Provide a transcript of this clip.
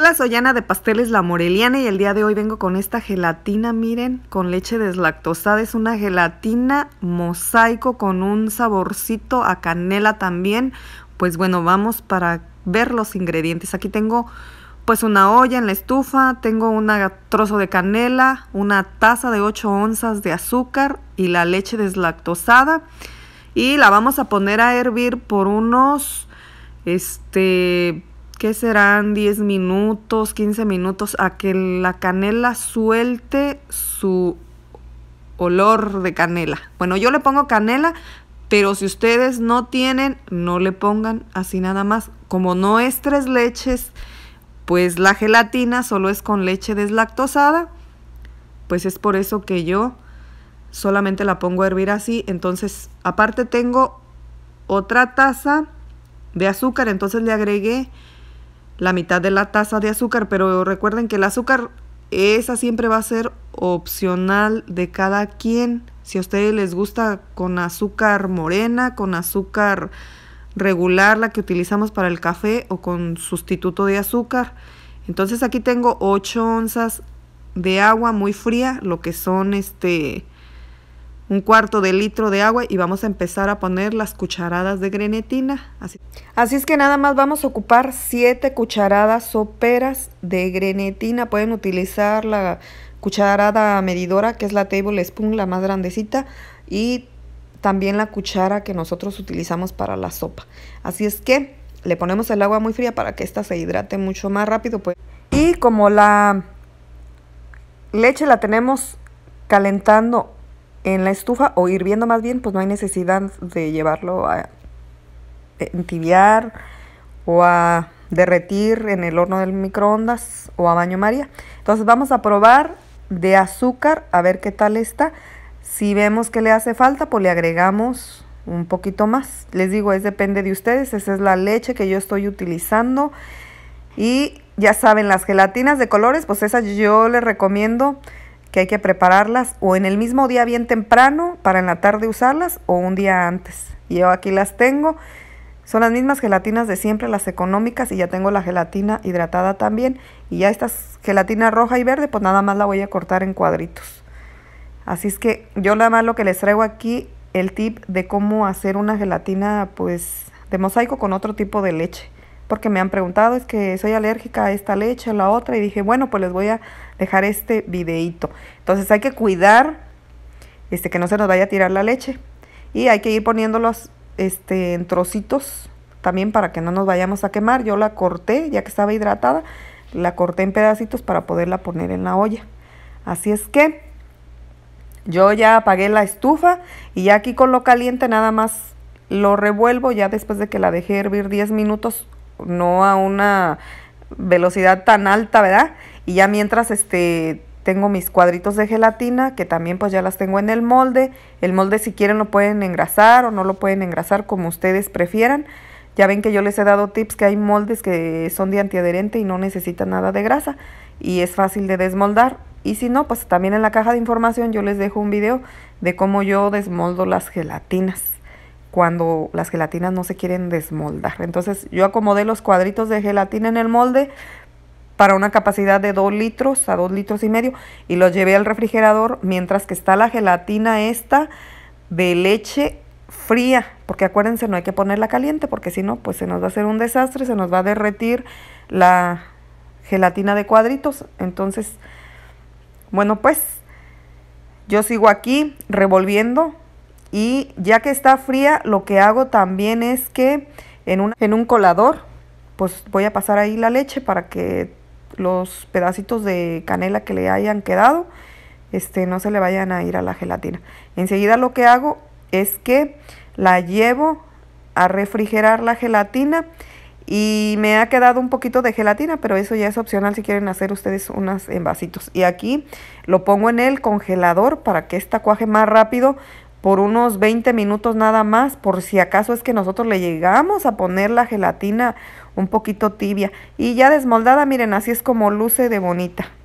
Hola, soy Ana de Pasteles La Moreliana y el día de hoy vengo con esta gelatina, miren, con leche deslactosada. Es una gelatina mosaico con un saborcito a canela también. Pues bueno, vamos para ver los ingredientes. Aquí tengo pues una olla en la estufa, tengo un trozo de canela, una taza de 8 onzas de azúcar y la leche deslactosada. Y la vamos a poner a hervir por unos, este, ¿Qué serán 10 minutos, 15 minutos, a que la canela suelte su olor de canela. Bueno, yo le pongo canela, pero si ustedes no tienen, no le pongan así nada más. Como no es tres leches, pues la gelatina solo es con leche deslactosada, pues es por eso que yo solamente la pongo a hervir así. Entonces, aparte tengo otra taza de azúcar, entonces le agregué la mitad de la taza de azúcar, pero recuerden que el azúcar esa siempre va a ser opcional de cada quien. Si a ustedes les gusta con azúcar morena, con azúcar regular, la que utilizamos para el café o con sustituto de azúcar. Entonces aquí tengo 8 onzas de agua muy fría, lo que son este un cuarto de litro de agua y vamos a empezar a poner las cucharadas de grenetina. Así, es que nada más vamos a ocupar 7 cucharadas soperas de grenetina. Pueden utilizar la cucharada medidora que es la table spoon, la más grandecita y también la cuchara que nosotros utilizamos para la sopa. Así es que le ponemos el agua muy fría para que ésta se hidrate mucho más rápido. Pues. Y como la leche la tenemos calentando en la estufa o hirviendo más bien, pues no hay necesidad de llevarlo a entibiar eh, o a derretir en el horno del microondas o a baño María. Entonces vamos a probar de azúcar a ver qué tal está. Si vemos que le hace falta, pues le agregamos un poquito más. Les digo, es depende de ustedes. Esa es la leche que yo estoy utilizando. Y ya saben, las gelatinas de colores, pues esas yo les recomiendo que hay que prepararlas o en el mismo día bien temprano para en la tarde usarlas o un día antes. Yo aquí las tengo. Son las mismas gelatinas de siempre, las económicas, y ya tengo la gelatina hidratada también. Y ya estas gelatina roja y verde, pues nada más la voy a cortar en cuadritos. Así es que yo nada más lo que les traigo aquí, el tip de cómo hacer una gelatina pues de mosaico con otro tipo de leche porque me han preguntado es que soy alérgica a esta leche, a la otra, y dije, bueno, pues les voy a dejar este videito. Entonces hay que cuidar este, que no se nos vaya a tirar la leche y hay que ir poniéndolos este, en trocitos también para que no nos vayamos a quemar. Yo la corté, ya que estaba hidratada, la corté en pedacitos para poderla poner en la olla. Así es que yo ya apagué la estufa y ya aquí con lo caliente nada más lo revuelvo ya después de que la dejé hervir 10 minutos no a una velocidad tan alta, ¿verdad? Y ya mientras este tengo mis cuadritos de gelatina, que también pues ya las tengo en el molde. El molde si quieren lo pueden engrasar o no lo pueden engrasar como ustedes prefieran. Ya ven que yo les he dado tips que hay moldes que son de antiadherente y no necesitan nada de grasa y es fácil de desmoldar. Y si no, pues también en la caja de información yo les dejo un video de cómo yo desmoldo las gelatinas cuando las gelatinas no se quieren desmoldar. Entonces yo acomodé los cuadritos de gelatina en el molde para una capacidad de 2 litros a 2 litros y medio y los llevé al refrigerador mientras que está la gelatina esta de leche fría, porque acuérdense no hay que ponerla caliente porque si no pues se nos va a hacer un desastre, se nos va a derretir la gelatina de cuadritos. Entonces, bueno pues yo sigo aquí revolviendo y ya que está fría, lo que hago también es que en un, en un colador, pues voy a pasar ahí la leche para que los pedacitos de canela que le hayan quedado, este, no se le vayan a ir a la gelatina. Enseguida lo que hago es que la llevo a refrigerar la gelatina y me ha quedado un poquito de gelatina, pero eso ya es opcional si quieren hacer ustedes unas en vasitos. Y aquí lo pongo en el congelador para que esta cuaje más rápido por unos 20 minutos nada más, por si acaso es que nosotros le llegamos a poner la gelatina un poquito tibia. Y ya desmoldada, miren, así es como luce de bonita.